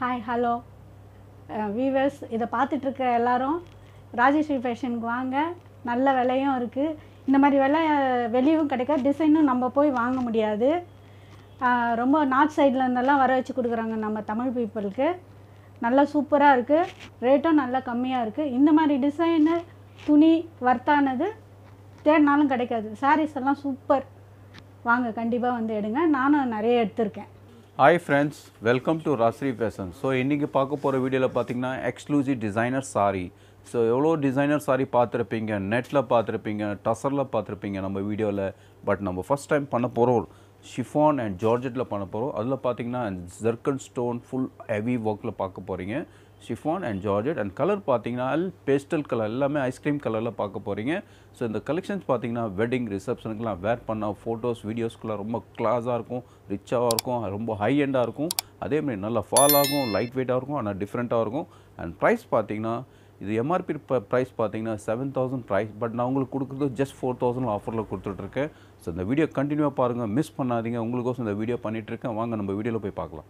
hi hello viewers இதை பார்த்துட்ருக்க எல்லாரும் ராஜேஸ்வரி ஃபேஷனுக்கு வாங்க நல்ல விலையும் இருக்குது இந்த மாதிரி விலை வெளியும் கிடைக்க டிசைனும் நம்ம போய் வாங்க முடியாது ரொம்ப நார்த் சைடில் இருந்தெல்லாம் வர வச்சு கொடுக்குறாங்க நம்ம தமிழ் பீப்புளுக்கு நல்லா சூப்பராக இருக்குது ரேட்டும் நல்லா கம்மியாக இருக்குது இந்த மாதிரி டிசைனு துணி வர்த்தானது தேடினாலும் கிடைக்காது சாரீஸ் எல்லாம் சூப்பர் வாங்க கண்டிப்பாக வந்து எடுங்க நானும் நிறைய எடுத்திருக்கேன் hi friends welcome to Rasri fashion so இன்றைக்கி பார்க்க போகிற வீடியோவில் பார்த்தீங்கன்னா எக்ஸ்க்ளூசிவ் டிசைனர் சாரீ ஸோ எவ்வளோ டிசைனர் சாரீ பார்த்துருப்பீங்க நெட்டில் பார்த்துருப்பீங்க டசரில் பார்த்துருப்பீங்க நம்ம வீடியோவில் பட் நம்ம ஃபஸ்ட் டைம் பண்ண போகிறோம் ஷிஃபான் அண்ட் ஜார்ஜெட்டில் பண்ண போகிறோம் அதில் பார்த்தீங்கன்னா ஜெர்கன் ஸ்டோன் ஃபுல் ஹெவி ஒர்க்கில் பார்க்க போகிறீங்க chiffon and georgette and colour பார்த்தீங்கன்னா பேஸ்டல் கலர் எல்லாமே ஐஸ்கிரீம் கலரில் பார்க்க போகிறீங்க ஸோ இந்த கலெக்ஷன்ஸ் பார்த்தீங்கன்னா வெட்டிங் ரிசப்ஷனுக்குலாம் வேர் பண்ணால் ஃபோட்டோஸ் வீடியோஸ்க்குலாம் ரொம்ப கிளாஸாக இருக்கும் ரிச்சாகவும் இருக்கும் ரொம்ப ஹை எண்டாக இருக்கும் அதேமாதிரி நல்லா ஃபால் ஆகும் லைட் வெயிட்டாக இருக்கும் ஆனால் டிஃப்ரெண்ட்டாக இருக்கும் அண்ட் ப்ரைஸ் பார்த்தீங்கன்னா இது எம்ஆர்பி ப்ரைஸ் பார்த்தீங்கன்னா செவன் தௌசண்ட் ப்ரைஸ் பட் நான் உங்களுக்கு கொடுக்குறது ஜஸ்ட் ஃபோர் தௌசண்ட் ஆஃபரில் கொடுத்துட்ருக்கேன் ஸோ இந்த வீடியோ கண்டினியூவாக பாருங்கள் மிஸ் பண்ணாதீங்க உங்களுக்கோசம் இந்த வீடியோ பண்ணிகிட்ருக்கேன் வாங்க நம்ம வீடியோவில் போய் பார்க்கலாம்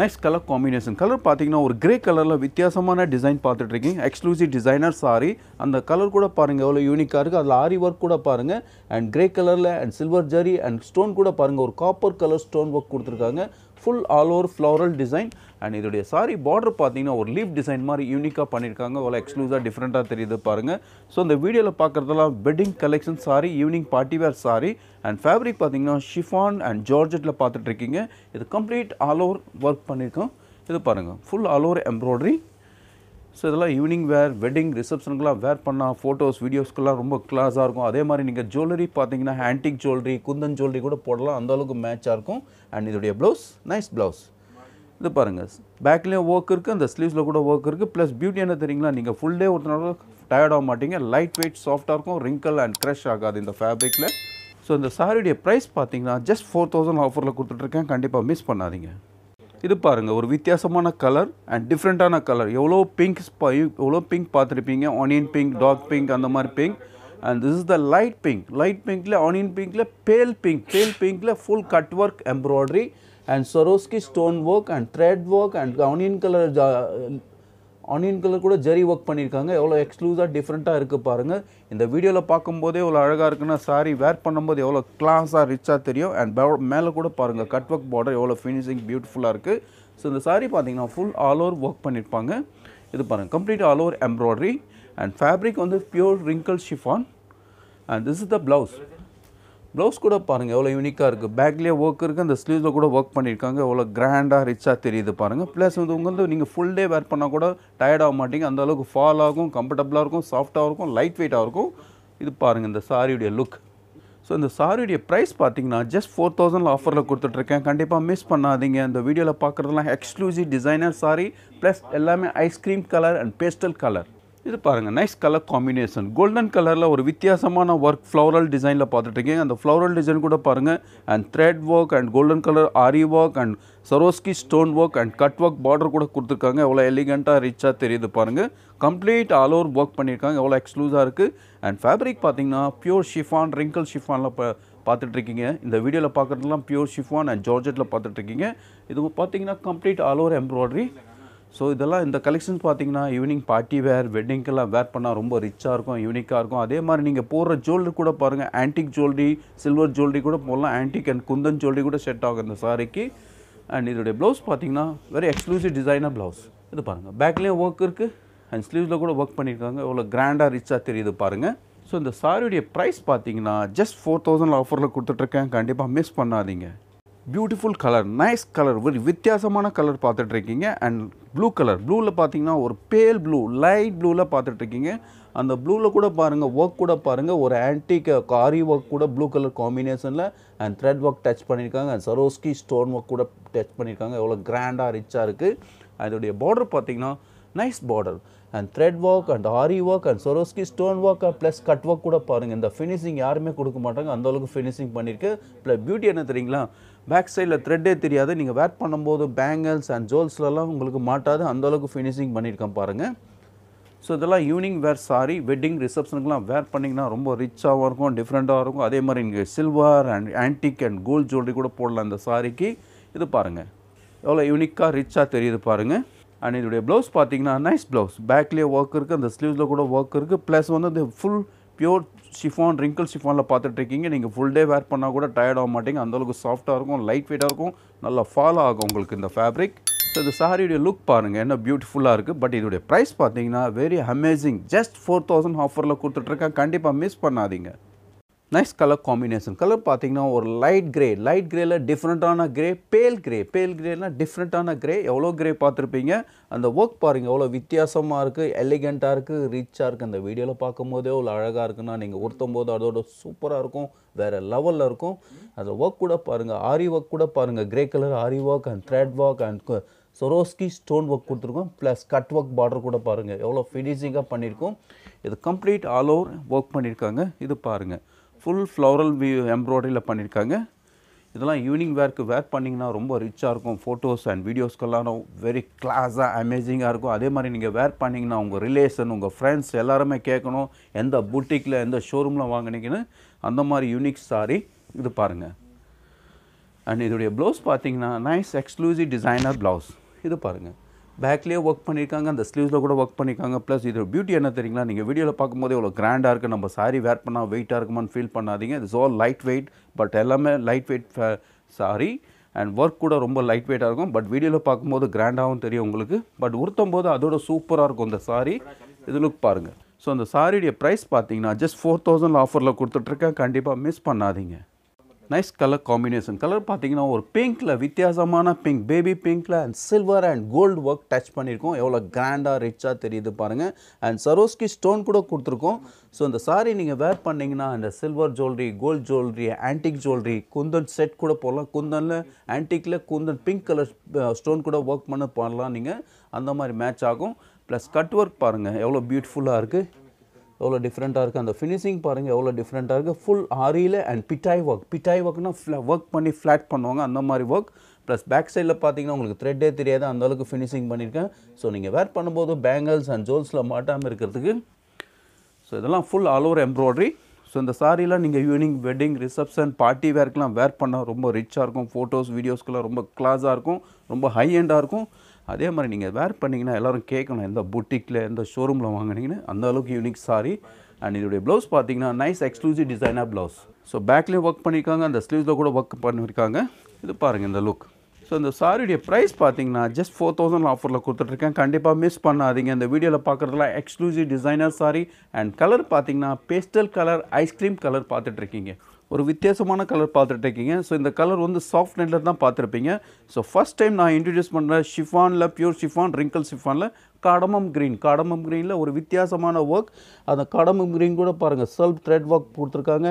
நைஸ் கலர் காம்பினேஷன் கலர் பார்த்தீங்கன்னா ஒரு கிரே கலரில் வித்தியாசமான டிசைன் பார்த்துட்ருக்கீங்க இருக்கீங்க எக்ஸ்க்ளூசிவ் டிசைனர் சாரி அந்த கலர் கூட பாருங்கள் எவ்வளோ யூனிக்காக இருக்குது அதில் ஆரி ஒர்க் கூட பாருங்கள் அண்ட் கிரே கலரில் and silver zari and stone கூட பாருங்கள் ஒரு காப்பர் கலர் ஸ்டோன் ஒர்க் கொடுத்துருக்காங்க full all over floral design and இதோடைய சாரி பார்டர் பார்த்தீங்கன்னா ஒரு லீவ் டிசைன் மாதிரி யூனிக்காக பண்ணியிருக்காங்க அவ்வளோ எக்ஸ்க்ளூசிவாக டிஃப்ரெண்ட்டாக தெரியுது பாருங்கள் ஸோ இந்த வீடியோவில் பார்க்குறதெல்லாம் wedding collection sari evening party partywear sari and fabric பார்த்தீங்கன்னா ஷிஃபான் அண்ட் ஜார்ஜெட்டில் பார்த்துட்ருக்கீங்க இது கம்ப்ளீட் ஆல் ஓவர் ஒர்க் பண்ணியிருக்கோம் இது பாருங்கள் full all over embroidery so இதெல்லாம் ஈவினிங் வேர் வெட்டிங் ரிசப்ஷனுக்குலாம் வேர் பண்ணால் ஃபோட்டோஸ் வீடியோஸ்க்கெல்லாம் ரொம்ப கிளாஸாக இருக்கும் அதே மாதிரி நீங்கள் ஜுவல்லரி பார்த்தீங்கன்னா ஆன்டிக் ஜுவல்லரி குந்தன் ஜுவல்லரி கூட போடலாம் அந்தளவுக்கு மேட்சாக இருக்கும் அண்ட் இதோடைய ப்ளவுஸ் நைஸ் ப்ளவுஸ் இது பாருங்கள் பேக்லேயும் ஒர்க் இருக்குது அந்த ஸ்லீவ்ஸில் கூட ஒர்க் இருக்குது ப்ளஸ் பியூட்டி என்ன தெரியுங்களா நீங்கள் ஃபுல் டே ஒருத்தனால டயர்ட் ஆக மாட்டீங்க லைட் வெயிட் சாஃப்டாக இருக்கும் ரிங்கிள் அண்ட் க்ரெஷ் ஆகாது இந்த ஃபேப்ரிக்கில் ஸோ இந்த சாரியுடைய ப்ரைஸ் பார்த்தீங்கன்னா ஜஸ்ட் ஃபோர் தௌசண்ட் ஆஃபரில் கொடுத்துட்ருக்கேன் கண்டிப்பாக மிஸ் பண்ணாதீங்க இது பாருங்கள் ஒரு வித்தியாசமான கலர் அண்ட் டிஃப்ரெண்ட்டான கலர் எவ்வளோ பிங்க் எவ்வளோ பிங்க் பார்த்துருப்பீங்க ஆனியன் பிங்க் டார்க் பிங்க் அந்த மாதிரி pink and this is the light pink light பிங்க்கில் ஆனியன் பிங்க்கில் பேல் பிங்க் பேல் பிங்க்கில் full cut work embroidery and Swarovski stone work and thread work and onion colour onion colour கூட zari work பண்ணியிருக்காங்க எவ்வளோ எக்ஸ்க்ளூஸாக டிஃப்ரெண்ட்டாக இருக்குது பாருங்கள் இந்த வீடியோவில் பார்க்கும்போதே எவ்வளோ அழகாக இருக்குன்னா சாரி வேர் பண்ணும்போது எவ்வளோ கிளாஸாக ரிச்சாக தெரியும் அண்ட் மேலே கூட பாருங்கள் கட் ஒர்க் பார்டர் எவ்வளோ ஃபினிஷிங் பியூட்டிஃபுல்லாக இருக்குது ஸோ இந்த சாரி பார்த்தீங்கன்னா ஃபுல் ஆல் ஓவர் ஒர்க் பண்ணியிருப்பாங்க இது பாருங்கள் complete all over embroidery and fabric வந்து pure wrinkle chiffon and this is the blouse blouse கூட பாருங்கள் எவ்வளோ யூனிக்காக இருக்குது பேக்லேயே ஒர்க் இருக்குது அந்த ஸ்லீவ்ஸில் கூட ஒர்க் பண்ணியிருக்காங்க எவ்வளோ கிராண்டாக ரிச்சாக தெரியுது பாருங்கள் ப்ளஸ் வந்து உங்களது நீங்கள் ஃபுல் டே வேர் பண்ணால் கூட டயர்ட் ஆக மாட்டீங்க அந்த அளவுக்கு ஃபால் ஆகும் கம்ஃபர்டபுளாக இருக்கும் சாஃப்ட்டாக இருக்கும் லைட் வெயிட்டாக இருக்கும் இது பாருங்கள் இந்த சாரியுடைய லுக் ஸோ இந்த சாரியுடைய ப்ரைஸ் பார்த்தீங்கன்னா ஜஸ்ட் ஃபோர் தௌசண்ட் ஆஃபரில் கொடுத்துட்ருக்கேன் கண்டிப்பாக மிஸ் பண்ணாதீங்க இந்த வீடியோவில் பார்க்குறதுலாம் எக்ஸ்க்ளூசிவ் டிசைனர் சாரி ப்ளஸ் எல்லாமே ice cream colour and pastel colour இது பாருங்கள் நைஸ் கலர் காம்பினேஷன் கோல்டன் கலரில் ஒரு வித்தியாசமான ஒர்க் ஃப்ளவரல் டிசைனில் பார்த்துட்ருக்கீங்க அந்த ஃப்ளவரல் டிசைன் கூட பாருங்கள் and thread work and golden colour aari work and Swarovski stone work and cut work border கூட கொடுத்துருக்காங்க எவ்வளோ எலிகண்ட்டாக ரிச்சாக தெரியுது பாருங்கள் கம்ப்ளீட் ஆல் ஓவர் ஒர்க் பண்ணியிருக்காங்க எவ்வளோ எக்ஸ்க்ளூஸாக இருக்குது அண்ட் ஃபேப்ரிக் பார்த்தீங்கன்னா பியூர் ஷிஃபான் ரிங்கிள் ஷிஃபானில் இப்போ பார்த்துட்ருக்கீங்க இந்த வீடியோவில் பார்க்குறதுலாம் பியூர் ஷிஃபான் அண்ட் ஜார்ஜெட்டில் பார்த்துட்ருக்கீங்க இது பார்த்தீங்கன்னா complete all over embroidery so இதெல்லாம் இந்த கலெக்ஷன்ஸ் பார்த்தீங்கன்னா ஈவினிங் பார்ட்டி வேர் வெட்டிங்கெல்லாம் வேர் பண்ணால் ரொம்ப ரிச்சாக இருக்கும் யூனிக்காக இருக்கும் அதே மாதிரி நீங்கள் போடுற ஜுவல்லரி கூட பாருங்கள் ஆன்டிக் ஜுவல்லரி சில்வர் ஜுவல்லரி கூட போடலாம் ஆன்டிக் அண்ட் குந்தன் ஜுவல்லரி கூட செட் ஆகும் இந்த சாரிக்கு அண்ட் இதோடைய ப்ளவுஸ் பார்த்தீங்கன்னா வெரி எக்ஸ்க்ளூசிவ் டிசைனாக ப்ளவுஸ் இது பாருங்கள் பேக்லேயும் ஒர்க் இருக்குது அண்ட் ஸ்லீவ்ஸில் கூட ஒர்க் பண்ணியிருக்காங்க இவ்வளோ கிராண்டாக ரிச்சாக தெரியுது பாருங்கள் ஸோ இந்த சாரியுடைய ப்ரைஸ் பார்த்தீங்கன்னா ஜஸ்ட் ஃபோர் தௌசண்ட் ஆஃபரில் கொடுத்துட்ருக்கேன் கண்டிப்பாக மிஸ் பண்ணாதீங்க பியூட்டிஃபுல் கலர் நைஸ் கலர் ஒரு வித்தியாசமான கலர் பார்த்துட்ருக்கீங்க அண்ட் ப்ளூ கலர் ப்ளூவில் பார்த்தீங்கன்னா ஒரு பேல் ப்ளூ லைட் ப்ளூவில் பார்த்துட்ருக்கீங்க அந்த ப்ளூவில் கூட பாருங்கள் ஒர்க் கூட பாருங்கள் ஒரு ஆன்டிக் காரி ஒர்க் கூட ப்ளூ கலர் காம்பினேஷனில் அண்ட் த்ரெட் ஒர்க் டச் பண்ணியிருக்காங்க அண்ட் சரோஸ்கி ஸ்டோன் ஒர்க் கூட டச் பண்ணியிருக்காங்க எவ்வளோ கிராண்டாக ரிச்சாக இருக்குது அதோடைய பார்டர் பார்த்தீங்கன்னா nice border and thread work and aari work and Swarovski stone work plus cut work கூட பாருங்கள் இந்த ஃபினிஷிங் யாருமே கொடுக்க மாட்டாங்க அந்தளவுக்கு ஃபினிஷிங் பண்ணியிருக்கு ப்ளஸ் பியூட்டி என்ன தெரியுங்களா பேக் சைடில் த்ரெட்டே தெரியாது நீங்கள் வேர் பண்ணும்போது பேங்கிள்ஸ் அண்ட் ஜுவல்ஸ்லலாம் உங்களுக்கு மாட்டாது அந்தளவுக்கு ஃபினிஷிங் பண்ணியிருக்கேன் பாருங்கள் ஸோ இதெல்லாம் ஈவினிங் வேர் சாரி வெட்டிங் ரிசப்ஷனுக்குலாம் வேர் பண்ணிங்கன்னா ரொம்ப ரிச்சாகவும் இருக்கும் டிஃப்ரெண்ட்டாகவும் இருக்கும் அதே மாதிரி நீங்கள் silver and antique and gold jewellery கூட போடலாம் அந்த சாரிக்கு இது பாருங்கள் எவ்வளோ யூனிக்காக ரிச்சாக தெரியுது பாருங்கள் அண்ட் இதோடைய ப்ளவுஸ் பார்த்தீங்கன்னா நைஸ் ப்ளவுஸ் பேக்லேயே ஒர்க் இருக்குது அந்த ஸ்லீவ்ஸில் கூட ஒர்க் இருக்குது ப்ளஸ் வந்து இந்த ஃபுல் பியூர் ஷிஃபான் ரிங்கிள் ஷிஃபானில் பார்த்துட்ருக்கீங்க நீங்கள் ஃபுல் டே வேர் பண்ணால் கூட டயர்ட் ஆக மாட்டீங்க அந்தளவுக்கு சாஃப்ட்டாக இருக்கும் லைட் வெயிட்டாக இருக்கும் நல்லா ஃபாலோ ஆகும் உங்களுக்கு இந்த ஃபேப்ரிக் ஸோ இந்த சாரியுடைய லுக் பாருங்கள் என்ன பியூட்டிஃபுல்லாக இருக்குது பட் இதோடைய ப்ரைஸ் பார்த்தீங்கன்னா very amazing just four thousand ஆஃபரில் கொடுத்துட்ருக்கேன் கண்டிப்பாக மிஸ் பண்ணாதீங்க நைஸ் கலர் காம்பினேஷன் கலர் பார்த்தீங்கன்னா ஒரு லைட் கிரே லைட் கிரேயில் டிஃப்ரெண்ட்டான கிரே பேல் கிரே பேல் கிரேலாம் டிஃப்ரெண்ட்டான கிரே எவ்வளோ கிரே பார்த்துருப்பீங்க அந்த ஒர்க் பாருங்கள் எவ்வளோ வித்தியாசமாக இருக்குது எலிகெண்ட்டாக இருக்குது ரிச்சாக இருக்குது அந்த வீடியோவில் பார்க்கும் போதே அவ்வளோ அழகாக இருக்குன்னா நீங்கள் உடுத்தும் போது அதோட சூப்பராக இருக்கும் வேறு லெவலில் இருக்கும் அந்த ஒர்க் கூட பாருங்கள் ஆரி ஒர்க் கூட பாருங்கள் grey colour aari work and thread work and Swarovski stone work கொடுத்துருக்கோம் ப்ளஸ் கட் ஒர்க் பார்டர் கூட பாருங்கள் எவ்வளோ ஃபினிஷிங்காக பண்ணியிருக்கோம் இது கம்ப்ளீட் ஆல் ஓவர் ஒர்க் பண்ணியிருக்காங்க இது பாருங்கள் ஃபுல் ஃப்ளவரல் வியூ எம்ப்ராய்டரியில் பண்ணியிருக்காங்க இதெல்லாம் ஈவினிங் வேர்க்கு வேர் பண்ணிங்கன்னா ரொம்ப ரிச்சாக இருக்கும் ஃபோட்டோஸ் அண்ட் வீடியோஸ்க்கெல்லாம் வெரி கிளாஸாக அமேசிங்காக இருக்கும் அதே மாதிரி நீங்கள் வேர் பண்ணிங்கன்னா உங்கள் ரிலேஷன் உங்கள் ஃப்ரெண்ட்ஸ் எல்லாருமே கேட்கணும் எந்த புட்டிக்கில் எந்த ஷோரூமில் வாங்கினீங்கன்னு அந்த மாதிரி யூனிக் சாரி இது பாருங்கள் அண்ட் இதோடைய ப்ளவுஸ் பார்த்தீங்கன்னா நைஸ் எக்ஸ்க்ளூசிவ் டிசைனர் ப்ளவுஸ் இது பாருங்கள் பேக்லேயே ஒர்க் பண்ணியிருக்காங்க அந்த ஸ்லீவ்ஸில் கூட ஒர்க் பண்ணியிருக்காங்க ப்ளஸ் இது பியூட்டி என்ன தெரியுங்களா நீங்கள் வீடியோவில் பார்க்கும்போது எவ்வளோ கிராண்டாக இருக்குது நம்ம சாரீ வேர் பண்ணால் வெயிட்டாக இருக்குமான்னு ஃபீல் பண்ணாதீங்க it's all light weight but எல்லாமே light weight sari and work கூட ரொம்ப லைட் வெயிட்டாக இருக்கும் பட் வீடியோவில் பார்க்கும்போது கிராண்டாகவும் தெரியும் உங்களுக்கு பட் உடுத்தும் போது அதோட சூப்பராக இருக்கும் இந்த சாரீ இது லுக் பாருங்கள் ஸோ அந்த சாரியுடைய ப்ரைஸ் பார்த்தீங்கன்னா ஜஸ்ட் ஃபோர் தௌசண்ட் ஆஃபரில் கொடுத்துட்ருக்கேன் கண்டிப்பாக மிஸ் பண்ணாதீங்க நைஸ் கலர் காம்பினேஷன் கலர் பார்த்தீங்கன்னா ஒரு பிங்க்கில் வித்தியாசமான பிங்க் பேபி பிங்க்கில் and silver and gold work touch பண்ணியிருக்கோம் எவ்வளோ கிராண்டாக ரிச்சாக தெரியுது பாருங்கள் அண்ட் சரோஸ்கி ஸ்டோன் கூட கொடுத்துருக்கோம் ஸோ இந்த சாரீ நீங்கள் வேர் பண்ணிங்கன்னா அந்த silver jewellery gold jewellery antique jewellery kundan set கூட போடலாம் குந்தனில் ஆன்டிக்கில் குந்தன் பிங்க் கலர் ஸ்டோன் கூட ஒர்க் பண்ண பண்ணலாம் நீங்கள் அந்த மாதிரி மேட்ச் ஆகும் ப்ளஸ் கட் ஒர்க் பாருங்கள் எவ்வளோ பியூட்டிஃபுல்லாக இருக்குது எவ்வளோ டிஃப்ரெண்ட்டாக இருக்குது அந்த ஃபினிஷிங் பாருங்கள் எவ்வளோ டிஃப்ரெண்ட்டாக இருக்குது ஃபுல் ஆரியில் அண்ட் பிட்டாய் ஒர்க் பிட்டாய் ஒர்க்னா ஒர்க் பண்ணி ஃப்ளாட் பண்ணுவாங்க அந்த மாதிரி ஒர்க் ப்ளஸ் பேக் சைடில் பார்த்தீங்கன்னா உங்களுக்கு த்ரெட்டே தெரியாது அந்தளவுக்கு ஃபினிஷிங் பண்ணியிருக்கேன் ஸோ நீங்கள் வேர் பண்ணும்போது பேங்கிள்ஸ் அண்ட் ஜோல்ஸில் மாட்டாமல் இருக்கிறதுக்கு ஸோ இதெல்லாம் full all over embroidery so இந்த சாரிலாம் நீங்கள் ஈவினிங் வெட்டிங் ரிசப்ஷன் பார்ட்டி வேர்க்கெலாம் வேர் பண்ணால் ரொம்ப ரிச்சாக இருக்கும் ஃபோட்டோஸ் வீடியோஸ்க்கெலாம் ரொம்ப க்ளாஸாக இருக்கும் ரொம்ப ஹை எண்டாக இருக்கும் அதே மாதிரி நீங்கள் வேர் பண்ணிங்கன்னா எல்லோரும் கேட்கணும் எந்த புட்டிக்கில் எந்த ஷோரூமில் வாங்கினீங்கன்னு அந்த அளவுக்கு யூனிக் சாரி அண்ட் இதோடைய ப்ளவுஸ் பார்த்தீங்கன்னா நைஸ் எக்ஸ்க்ளூசிவ் டிசைனாக ப்ளவுஸ் ஸோ பேக்லேயும் ஒர்க் பண்ணியிருக்காங்க அந்த ஸ்லீவ்ஸில் கூட ஒர்க் பண்ணியிருக்காங்க இது பாருங்கள் இந்த லுக் ஸோ இந்த சாரியுடைய ப்ரைஸ் பார்த்தீங்கன்னா ஜஸ்ட் ஃபோர் தௌசண்ட் ஆஃபரில் கொடுத்துட்ருக்கேன் கண்டிப்பாக மிஸ் பண்ணாதீங்க இந்த வீடியோவில் பார்க்குறதுலாம் exclusive designer sari and colour பார்த்தீங்கன்னா பேஸ்டல் கலர் ஐஸ்கிரீம் கலர் பார்த்துட்ருக்கீங்க ஒரு வித்தியாசமான கலர் பார்த்துட்டு இருக்கீங்க ஸோ இந்த கலர் வந்து சாஃப்ட் நெட்டில் தான் பார்த்துருப்பீங்க ஸோ ஃபஸ்ட் டைம் நான் இன்ட்ரடியூஸ் பண்ணுற ஷிஃபானில் பியூர் ஷிஃபான் ரிங்கிள் ஷிஃபானில் கடமம் க்ரீன் கடமம் க்ரீனில் ஒரு வித்தியாசமான ஒர்க் அந்த கடமம் க்ரீன் கூட பாருங்கள் செல்ஃப் த்ரெட் ஒர்க் கொடுத்துருக்காங்க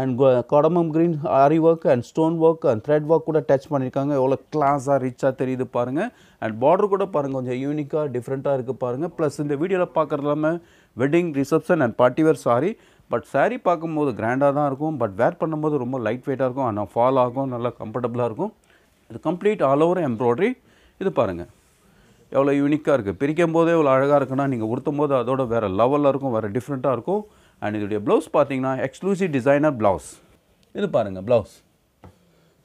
and cardamom green aari work and stone work and thread work கூட டச் பண்ணியிருக்காங்க எவ்வளோ கிளாஸாக ரிச்சாக தெரியுது பாருங்கள் அண்ட் பார்டர் கூட பாருங்கள் கொஞ்சம் யூனிக்காக டிஃப்ரெண்ட்டாக இருக்குது பாருங்கள் ப்ளஸ் இந்த வீடியோவில் பார்க்குறது இல்லாமல் wedding reception and party wear sari but sari பார்க்கும்போது கிராண்டாக தான் இருக்கும் பட் வேர் பண்ணும்போது ரொம்ப லைட் வெயிட்டாக இருக்கும் ஆனால் ஃபால் ஆகும் நல்லா கம்ஃபர்டபுளாக இருக்கும் இது கம்ப்ளீட் ஆல் ஓவர் எம்ப்ராய்டரி இது பாருங்கள் எவ்வளோ யூனிக்காக இருக்குது பிரிக்கும் போதே எவ்வளோ அழகாக இருக்குன்னா நீங்கள் உடுத்தும் போது அதோட வேறு லெவலில் இருக்கும் வேறு டிஃப்ரெண்ட்டாக இருக்கும் அண்ட் இதோடைய ப்ளவுஸ் பார்த்தீங்கன்னா எக்ஸ்க்ளூசிவ் டிசைனர் ப்ளவுஸ் இது பாருங்கள் ப்ளவுஸ்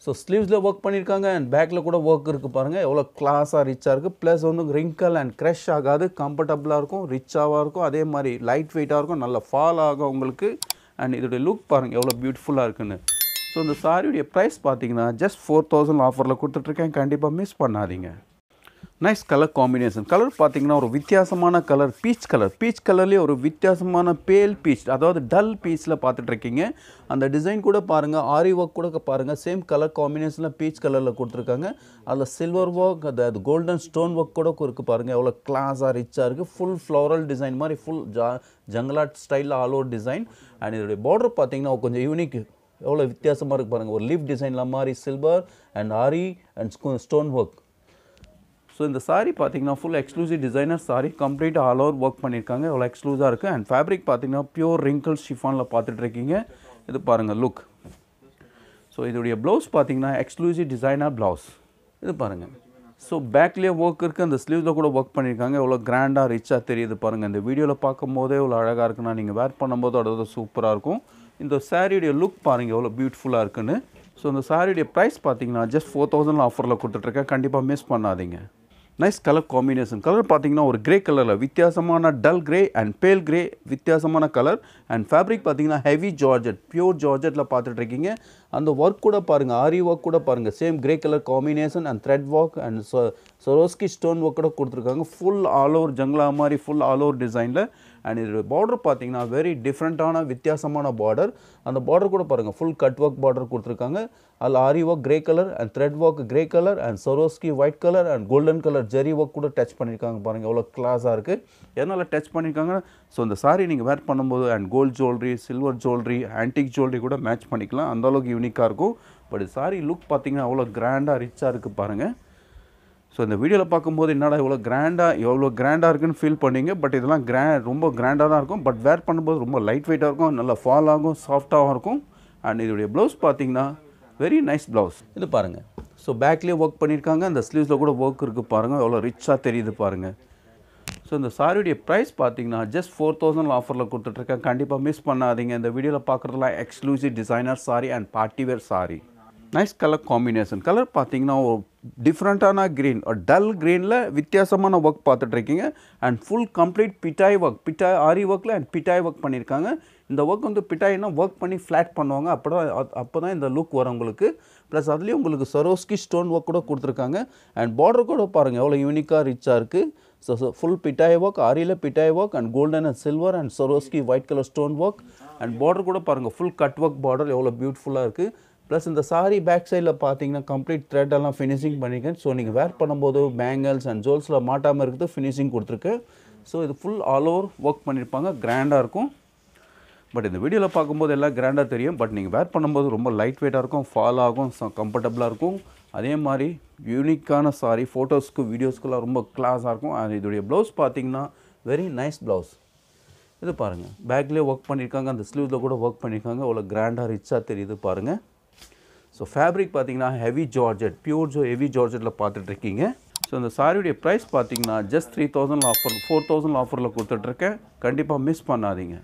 ஸோ ஸ்லீவ்ஸில் ஒர்க் பண்ணியிருக்காங்க அண்ட் பேக்கில் கூட ஒர்க் இருக்குது பாருங்கள் எவ்வளோ கிளாஸாக ரிச்சாக இருக்குது ப்ளஸ் வந்து ரிங்கல் அண்ட் க்ரெஷ் ஆகாது கம்ஃபர்டபுளாக இருக்கும் ரிச்சாக இருக்கும் அதே மாதிரி லைட் வெயிட்டாக இருக்கும் நல்லா ஃபால் ஆகும் உங்களுக்கு அண்ட் இதோடைய லுக் பாருங்கள் எவ்வளோ பியூட்டிஃபுல்லாக இருக்குன்னு ஸோ இந்த சாரியுடைய ப்ரைஸ் பார்த்தீங்கன்னா ஜஸ்ட் ஃபோர் தௌசண்ட் ஆஃபரில் கொடுத்துட்ருக்கேன் கண்டிப்பாக மிஸ் பண்ணாதீங்க நைஸ் கலர் காம்பினேஷன் கலர் பார்த்தீங்கன்னா ஒரு வித்தியாசமான கலர் பீச் கலர் பீச் கலர்லேயே ஒரு வித்தியாசமான பேல் பீச் அதாவது டல் பீச்சில் பார்த்துட்ருக்கீங்க அந்த டிசைன் கூட பாருங்கள் ஆரி ஒர்க் கூட பாருங்கள் சேம் கலர் காம்பினேஷனில் பீச் கலரில் கொடுத்துருக்காங்க அதில் சில்வர் ஒர்க் அது கோல்டன் ஸ்டோன் ஒர்க் கூட இருக்குது பாருங்கள் எவ்வளோ கிளாஸாக ரிச்சாக இருக்குது ஃபுல் ஃப்ளோரல் டிசைன் மாதிரி ஃபுல் ஜா ஜங்கலாட் ஸ்டைலில் ஆல் ஓவர் டிசைன் அண்ட் இதோடைய பார்டர் பார்த்திங்கன்னா கொஞ்சம் யூனிக் எவ்வளோ வித்தியாசமாக இருக்குது பாருங்கள் ஒரு லீஃப் டிசைனில் மாதிரி silver and aari and stone work so இந்த சாரீ பார்த்தீங்கன்னா ஃபுல் எக்ஸ்க்ளூசிவ் டிசைனர் சாரீ கம்ப்ளீட்டாக ஆல் ஓவர் ஒர்க் பண்ணியிருக்காங்க எவ்வளோ எக்ஸ்க்ளூஸாக இருக்குது அண்ட் ஃபேப்ரிக் பார்த்தீங்கன்னா பியூர் ரிங்கிள் ஷிஃபானில் பார்த்துட்டு இருக்கீங்க இது பாருங்கள் லுக் ஸோ இதோடைய ப்ளவுஸ் பார்த்தீங்கன்னா எக்ஸ்க்ளூசிவ் டிசைனர் ப்ளவுஸ் இது பாருங்கள் ஸோ பேக்லேயே ஒர்க் இருக்குது அந்த ஸ்லீவில் கூட ஒர்க் பண்ணியிருக்காங்க எவ்வளோ கிராண்டாக ரிச்சாக தெரியுது பாருங்கள் இந்த வீடியோவில் பார்க்கும்போதே இவ்வளோ அழகாக இருக்குன்னா நீங்கள் வேர் பண்ணும்போது அதோட சூப்பராக இருக்கும் இந்த சாரியுடைய லுக் பாருங்கள் எவ்வளோ பியூட்டிஃபுல்லாக இருக்குன்னு ஸோ இந்த சாரியுடைய ப்ரைஸ் பார்த்தீங்கன்னா ஜஸ்ட் ஃபோர் தௌசண்ட் ஆஃபரில் கொடுத்துட்ருக்கேன் கண்டிப்பாக மிஸ் பண்ணாதீங்க நைஸ் கலர் காம்பினேஷன் கலர் பார்த்தீங்கன்னா ஒரு கிரே கலரில் வித்தியாசமான dull grey and pale grey வித்தியாசமான கலர் அண்ட் ஃபேப்ரிக் பார்த்தீங்கன்னா ஹெவி ஜார்ஜட் பியூர் ஜார்ஜெட்டில் பார்த்துட்ருக்கீங்க அந்த ஒர்க் கூட பாருங்கள் ஆரி ஒர்க் கூட பாருங்கள் same grey colour combination and thread work and Swarovski stone work கூட கொடுத்துருக்காங்க ஃபுல் ஆல் ஓவர் ஜங்லா மாதிரி ஃபுல் ஆல் ஓவர் டிசைனில் அண்ட் இதோட பார்டர் பார்த்தீங்கன்னா வெரி டிஃப்ரெண்ட்டான வித்தியாசமான பார்டர் அந்த பார்டர் கூட பாருங்கள் ஃபுல் கட் ஒர்க் பார்டர் கொடுத்துருக்காங்க அதில் aari work grey colour and thread work grey colour and Swarovski white colour and golden colour zari work கூட டச் பண்ணியிருக்காங்க பாருங்கள் எவ்வளோ கிளாஸாக இருக்குது எதனால் டச் பண்ணியிருக்காங்க ஸோ அந்த சாரீ நீங்கள் வேர் பண்ணும்போது and gold jewellery silver jewellery antique jewellery கூட மேட்ச் பண்ணிக்கலாம் அந்தளவுக்கு யூனிக்காக இருக்கும் பட் சாரி லுக் பார்த்தீங்கன்னா அவ்வளோ கிராண்டாக ரிச்சாக இருக்குது பாருங்கள் ஸோ இந்த வீடியோவில் பார்க்கும்போது என்னடா இவ்வளோ கிராண்டாக எவ்வளோ கிராண்டாக இருக்குன்னு ஃபீல் பண்ணிங்க பட் இதெல்லாம் கிரா ரொம்ப கிராண்டாக தான் இருக்கும் பட் வேர் பண்ணும்போது ரொம்ப லைட் வெயிட்டாக இருக்கும் நல்லா ஃபால் ஆகும் சாஃப்டாகவும் இருக்கும் அண்ட் இதோடைய ப்ளவுஸ் பார்த்தீங்கன்னா வெரி நைஸ் ப்ளவுஸ் இது பாருங்கள் ஸோ பேக்லேயே ஒர்க் பண்ணியிருக்காங்க அந்த ஸ்லீவ்ஸில் கூட ஒர்க் இருக்குது பாருங்கள் எவ்வளோ ரிச்சாக தெரியுது பாருங்கள் ஸோ இந்த சாரியுடைய ப்ரைஸ் பார்த்தீங்கன்னா ஜஸ்ட் ஃபோர் தௌசண்ட் ஆஃபரில் கொடுத்துட்ருக்கேன் கண்டிப்பாக மிஸ் பண்ணாதீங்க இந்த வீடியோவில் பார்க்குறதுலாம் exclusive designer sari and party wear sari nice colour combination colour பார்த்தீங்கன்னா ஒரு டிஃப்ரெண்ட்டான க்ரீன் ஒரு டல் க்ரீனில் வித்தியாசமான ஒர்க் பார்த்துட்ருக்கீங்க அண்ட் ஃபுல் கம்ப்ளீட் பிட்டாய் ஒர்க் பிட்டாய் ஆரி ஒர்க்கில் அண்ட் பிட்டாய் ஒர்க் பண்ணியிருக்காங்க இந்த ஒர்க் வந்து பிட்டாய்னா ஒர்க் பண்ணி ஃப்ளாட் பண்ணுவாங்க அப்போ தான் அப்போ தான் இந்த லுக் வரும் உங்களுக்கு ப்ளஸ் அதுலேயும் உங்களுக்கு சரோஸ்கி ஸ்டோன் ஒர்க் கூட கொடுத்துருக்காங்க அண்ட் பார்டர் கூட பாருங்கள் எவ்வளோ யூனிக்காக ரிச்சாக இருக்குது ஸோ ஸோ ஃபுல் பிட்டாய் ஒர்க் ஆரியில் பிட்டாய் work and golden and silver and Swarovski white colour stone work and border கூட பாருங்கள் ஃபுல் கட் ஒர்க் பார்டர் எவ்வளோ பியூட்டிஃபுல்லாக இருக்குது ப்ளஸ் இந்த சாரி பேக் சைடில் பார்த்தீங்கன்னா கம்ப்ளீட் எல்லாம் ஃபினிஷிங் பண்ணியிருக்கேன் ஸோ நீங்கள் வேர் பண்ணும்போது பேங்கிள்ஸ் அண்ட் ஜோல்ஸில் மாட்டாமல் இருக்குது ஃபினிஷிங் கொடுத்துருக்கு ஸோ இது ஃபுல் ஆல் ஓவர் ஒர்க் பண்ணியிருப்பாங்க கிராண்டாக இருக்கும் பட் இந்த வீடியோவில் பார்க்கும்போது எல்லாம் கிராண்டாக தெரியும் பட் நீங்கள் வேர் பண்ணும்போது ரொம்ப லைட் வெயிட்டாக இருக்கும் ஃபால் ஆகும் கம்ஃபர்டபுளாக இருக்கும் அதே மாதிரி யூனிக்கான சாரி ஃபோட்டோஸ்க்கு வீடியோஸ்க்குலாம் ரொம்ப கிளாஸாக இருக்கும் அது இதோடைய ப்ளவுஸ் பார்த்தீங்கன்னா வெரி நைஸ் ப்ளவுஸ் இது பாருங்கள் பேக்லேயே ஒர்க் பண்ணியிருக்காங்க அந்த ஸ்லீவில் கூட ஒர்க் பண்ணியிருக்காங்க அவ்வளோ கிராண்டாக ரிச்சாக தெரியுது பாருங்கள் ஸோ ஃபேப்ரிக் பார்த்தீங்கன்னா ஹெவி ஜார்ஜெட் பியூர் ஜோ ஹெவி ஜார்ஜெட்டில் பார்த்துட்ருக்கீங்க ஸோ இந்த சாரியுடைய ப்ரைஸ் பார்த்தீங்கன்னா just three thousand offer four thousand ஆஃபரில் கொடுத்துட்ருக்கேன் கண்டிப்பாக மிஸ் பண்ணாதீங்க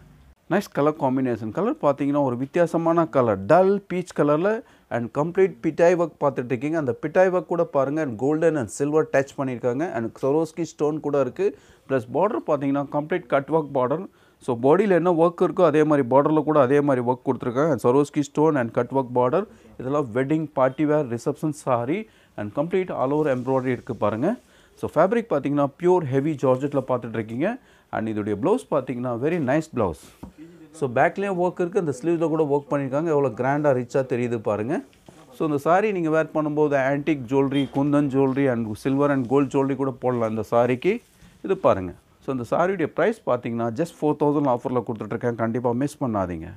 நெக்ஸ்ட் கலர் காம்பினேஷன் கலர் பார்த்தீங்கன்னா ஒரு வித்தியாசமான கலர் டல் பீச் கலரில் அண்ட் கம்ப்ளீட் பிட்டாய் ஒர்க் பார்த்துட்டு இருக்கீங்க அந்த பிட்டாய் ஒர்க் கூட பாருங்கள் and golden and silver touch பண்ணியிருக்காங்க அண்ட் சரோஸ்கி ஸ்டோன் கூட இருக்குது ப்ளஸ் பார்டர் பார்த்தீங்கன்னா complete cut work border so பாடியில் என்ன ஒர்க் இருக்கோ அதே மாதிரி பார்டரில் கூட அதே மாதிரி ஒர்க் கொடுத்துருக்கேன் Swarovski stone and cut work border இதெல்லாம் wedding party wear reception sari and complete all over embroidery இருக்குது பாருங்கள் ஸோ ஃபேப்ரிக் பார்த்தீங்கன்னா பியூர் ஹெவி ஜார்ஜெட்டில் பார்த்துட்ருக்கீங்க அண்ட் இதோடைய ப்ளவுஸ் பார்த்தீங்கன்னா வெரி நைஸ் ப்ளவுஸ் ஸோ பேக்லேயும் ஒர்க் இருக்குது அந்த ஸ்லீவில் கூட ஒர்க் பண்ணியிருக்காங்க எவ்வளோ கிராண்டாக ரிச்சாக தெரியுது பாருங்கள் ஸோ இந்த சாரீ நீங்கள் வேர் பண்ணும்போது antique jewellery kundan jewellery and silver and gold jewellery கூட போடலாம் இந்த சாரீக்கு இது பாருங்கள் ஸோ இந்த சாரியுடைய ப்ரைஸ் பார்த்தீங்கன்னா ஜஸ்ட் ஃபோர் தௌசண்ட் ஆஃபரில் கொடுத்துட்ருக்கேன் கண்டிப்பாக மிஸ் பண்ணாதீங்க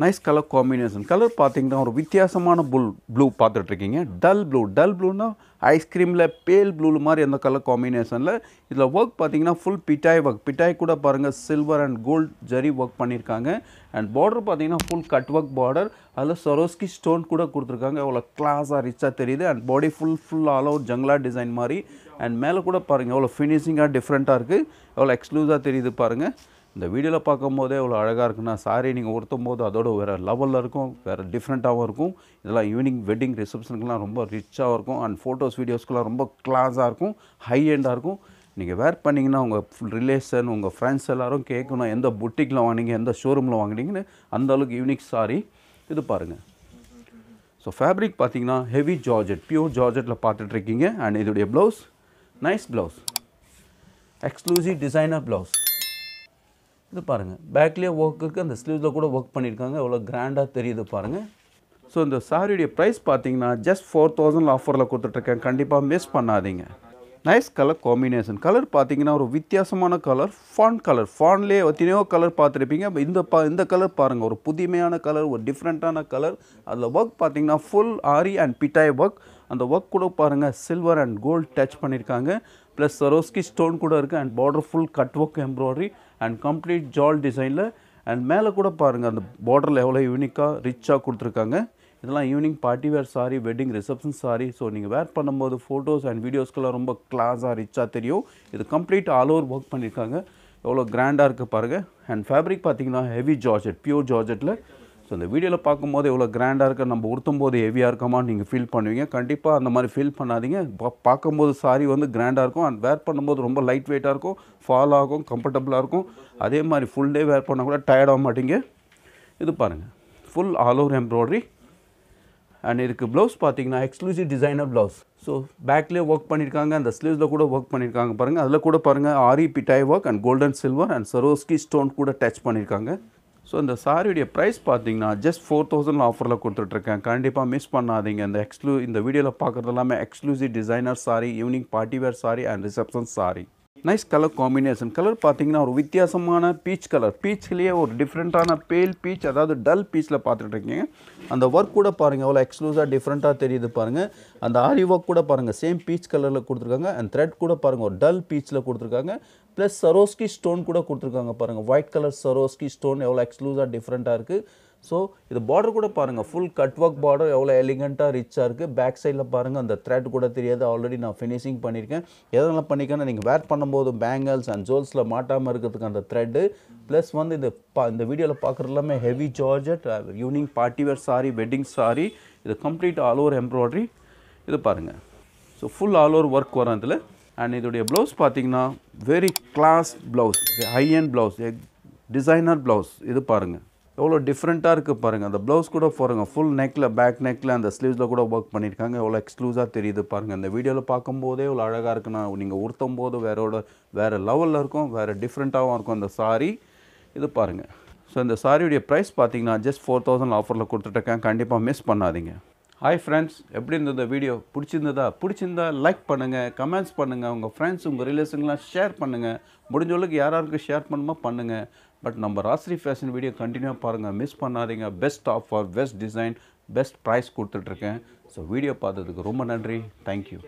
நைஸ் கலர் காம்பினேஷன் கலர் பார்த்தீங்கன்னா ஒரு வித்தியாசமான புல் ப்ளூ பார்த்துட்ருக்கீங்க டல் ப்ளூ டல் ப்ளூனா ஐஸ்கிரீமில் பேல் ப்ளூ மாதிரி அந்த கலர் காம்பினேஷனில் இதில் ஒர்க் பார்த்தீங்கன்னா ஃபுல் பிட்டாய் ஒர்க் பிட்டாய் கூட பாருங்கள் silver and gold zari work பண்ணியிருக்காங்க அண்ட் பார்டர் பார்த்தீங்கன்னா ஃபுல் கட் ஒர்க் பார்டர் அதில் சரோஸ்கி ஸ்டோன் கூட கொடுத்துருக்காங்க அவ்வளோ கிளாஸாக ரிச்சாக தெரியுது and body full full all out jangla design மாதிரி அண்ட் மேலே கூட பாருங்கள் எவ்வளோ ஃபினிஷிங்காக டிஃப்ரெண்ட்டாக இருக்குது எவ்வளோ எக்ஸ்க்ளூஸாக தெரியுது பாருங்கள் இந்த வீடியோவில் பார்க்கும்போதே இவ்வளோ அழகாக இருக்குன்னா சாரி நீங்கள் உடுத்தும் போது அதோட வேறு லெவலில் இருக்கும் வேறு டிஃப்ரெண்ட்டாகவும் இருக்கும் இதெல்லாம் ஈவினிங் வெட்டிங் ரிசப்ஷனுக்குலாம் ரொம்ப ரிச்சாகவும் இருக்கும் அண்ட் ஃபோட்டோஸ் வீடியோஸ்க்குலாம் ரொம்ப கிளாஸாக இருக்கும் ஹை எண்டாக இருக்கும் நீங்கள் வேர் பண்ணிங்கன்னா உங்கள் ஃபுல் ரிலேஷன் உங்கள் ஃப்ரெண்ட்ஸ் எல்லோரும் கேட்கணும் எந்த புட்டிக்கில் வாங்கினீங்க எந்த ஷோரூமில் வாங்கினீங்கன்னு அந்த அளவுக்கு யூனிக் சாரி இது பாருங்கள் ஸோ ஃபேப்ரிக் பார்த்தீங்கன்னா ஹெவி ஜார்ஜெட் பியூர் ஜார்ஜெட்டில் பார்த்துட்ருக்கீங்க அண்ட் இதோடைய blouse nice blouse exclusive designer blouse இது பாருங்கள் பேக்லேயே ஒர்க் இருக்குது அந்த ஸ்லீவ்ஸில் கூட ஒர்க் பண்ணியிருக்காங்க எவ்வளோ கிராண்டாக தெரியுது பாருங்கள் ஸோ இந்த சாரியுடைய ப்ரைஸ் பார்த்தீங்கன்னா ஜஸ்ட் ஃபோர் தௌசண்ட் ஆஃபரில் கொடுத்துட்ருக்கேன் கண்டிப்பாக மிஸ் பண்ணாதீங்க நைஸ் கலர் காம்பினேஷன் கலர் பார்த்தீங்கன்னா ஒரு வித்தியாசமான கலர் ஃபான் கலர் ஃபான்லேயே எத்தனையோ கலர் பார்த்துருப்பீங்க இந்த பா இந்த கலர் பாருங்கள் ஒரு புதுமையான கலர் ஒரு டிஃப்ரெண்ட்டான கலர் அதில் ஒர்க் பார்த்தீங்கன்னா ஃபுல் ஆரி அண்ட் பிட்டாய் ஒர்க் அந்த ஒர்க் கூட பாருங்கள் சில்வர் அண்ட் கோல்டு டச் பண்ணியிருக்காங்க ப்ளஸ் சரோஸ்கி ஸ்டோன் கூட இருக்குது and border full cut work embroidery and complete jaal டிசைனில் அண்ட் மேலே கூட பாருங்கள் அந்த பார்டரில் எவ்வளோ யூனிக்காக ரிச்சாக கொடுத்துருக்காங்க இதெல்லாம் evening party wear sari wedding reception sari so நீங்கள் வேர் பண்ணும்போது ஃபோட்டோஸ் அண்ட் வீடியோஸ்க்கெல்லாம் ரொம்ப கிளாஸாக ரிச்சாக தெரியும் இது கம்ப்ளீட் ஆல் ஓவர் ஒர்க் பண்ணியிருக்காங்க எவ்வளோ கிராண்டாக இருக்குது பாருங்கள் அண்ட் ஃபேப்ரிக் பார்த்திங்கன்னா ஹெவி ஜார்ஜெட் பியூர் ஜார்ஜெட்டில் ஸோ இந்த வீடியோவில் பார்க்கும்போது எவ்வளோ கிராண்டாக இருக்க நம்ம உடுத்தும் போது ஹெவியாக இருக்கமான்னு நீங்கள் ஃபீல் பண்ணுவீங்க கண்டிப்பாக அந்த மாதிரி ஃபீல் பண்ணாதீங்க பார்க்கும்போது சாரி வந்து கிராண்டாக இருக்கும் அண்ட் வேர் பண்ணும்போது ரொம்ப லைட் வெயிட்டாக இருக்கும் ஃபால் ஆகும் கம்ஃபர்டபுளாக இருக்கும் அதே மாதிரி ஃபுல் டே வேர் பண்ணால் கூட டயர்டாக மாட்டிங்க இது பாருங்கள் full all over embroidery and இதுக்கு ப்ளவுஸ் பார்த்தீங்கன்னா எக்ஸ்க்ளூசிவ் டிசைனர் ப்ளவுஸ் ஸோ பேக்லேயே ஒர்க் பண்ணியிருக்காங்க அந்த ஸ்லீவ்ஸில் கூட ஒர்க் பண்ணியிருக்காங்க பாருங்கள் அதில் கூட பாருங்கள் ஆரி பிட்டாய் work and golden silver and Swarovski stone கூட டச் பண்ணியிருக்காங்க ஸோ இந்த சாரியுடைய ப்ரைஸ் பார்த்தீங்கன்னா ஜஸ்ட் ஃபோர் தௌசண்ட் ஆஃபரில் கொடுத்துட்ருக்கேன் கண்டிப்பாக மிஸ் பண்ணாதீங்க இந்த எக்ஸ்க்ளூ இந்த வீடியோவில் பார்க்குறது எல்லாமே exclusive designer sari evening party wear sari and reception sari nice colour combination colour பார்த்தீங்கன்னா ஒரு வித்தியாசமான பீச் கலர் பீச்லேயே ஒரு டிஃப்ரெண்ட்டான பேல் பீச் அதாவது டல் பீச்சில் பார்த்துட்டு இருக்கீங்க அந்த ஒர்க் கூட பாருங்கள் அவ்வளோ எக்ஸ்க்ளூஸாக டிஃப்ரெண்ட்டாக தெரியுது பாருங்கள் அந்த ஆரி ஒர்க் கூட பாருங்கள் சேம் பீச் கலரில் கொடுத்துருக்காங்க அண்ட் த்ரெட் கூட பாருங்கள் ஒரு டல் பீச்சில் கொடுத்துருக்காங்க ப்ளஸ் சரோஸ்கி ஸ்டோன் கூட கொடுத்துருக்காங்க பாருங்கள் ஒயிட் கலர் சரோஸ்கி ஸ்டோன் எவ்வளோ எக்ஸ்க்ளூஸாக டிஃப்ரெண்ட்டாக இருக்குது ஸோ இது பார்டர் கூட பாருங்கள் ஃபுல் கட் ஒர்க் பார்டர் எவ்வளோ எலிகண்ட்டாக ரிச்சாக இருக்குது பேக் சைடில் பாருங்கள் அந்த த்ரெட் கூட தெரியாது ஆல்ரெடி நான் ஃபினிஷிங் பண்ணியிருக்கேன் எதனால் பண்ணியிருக்கேன் நீங்கள் வேர் பண்ணும்போது பேங்கல்ஸ் அண்ட் ஜோல்ஸில் மாட்டாமல் இருக்கிறதுக்கு அந்த த்ரெட்டு ப்ளஸ் வந்து இந்த பா இந்த வீடியோவில் பார்க்குறது எல்லாமே heavy georgette evening party wear sari wedding sari இது கம்ப்ளீட் ஆல் ஓவர் எம்ப்ராய்டரி இது பாருங்கள் so full all over work வரும் இதில் அண்ட் இதோடைய ப்ளவுஸ் பார்த்தீங்கன்னா very class blouse high and blouse designer blouse இது பாருங்கள் எவ்வளோ டிஃப்ரெண்ட்டாக இருக்குது பாருங்கள் அந்த ப்ளவுஸ் கூட பாருங்கள் ஃபுல் நெக்கில் பேக் நெக்கில் அந்த ஸ்லீவ்ஸில் கூட ஒர்க் பண்ணியிருக்காங்க எவ்வளோ எக்ஸ்க்ளூஸாக தெரியுது பாருங்கள் அந்த வீடியோவில் பார்க்கும்போதே எவ்வளோ அழகாக இருக்குண்ணா நீங்கள் உடுத்தும் போது வேறோட வேறு லெவலில் இருக்கும் வேறு டிஃப்ரெண்ட்டாகவும் இருக்கும் அந்த சாரி இது பாருங்கள் ஸோ இந்த சாரியுடைய ப்ரைஸ் பார்த்தீங்கன்னா ஜஸ்ட் ஃபோர் தௌசண்ட் ஆஃபரில் கொடுத்துட்ருக்கேன் கண்டிப்பாக மிஸ் பண்ணாதீங்க ஹாய் ஃப்ரெண்ட்ஸ் எப்படி இருந்தது வீடியோ பிடிச்சிருந்ததா பிடிச்சிருந்தா லைக் பண்ணுங்கள் கமெண்ட்ஸ் பண்ணுங்கள் உங்கள் ஃப்ரெண்ட்ஸ் உங்கள் ரிலேஷன்லாம் ஷேர் பண்ணுங்கள் முடிஞ்சவளுக்கு யாராருக்கு ஷேர் பண்ணுமோ பண்ணுங்கள் பட் நம்ம ராஸ்ரி ஃபேஷன் வீடியோ கண்டினியூவாக பாருங்கள் மிஸ் பண்ணாதீங்க best offer best design best price கொடுத்துட்ருக்கேன் ஸோ வீடியோ பார்த்ததுக்கு ரொம்ப நன்றி தேங்க்யூ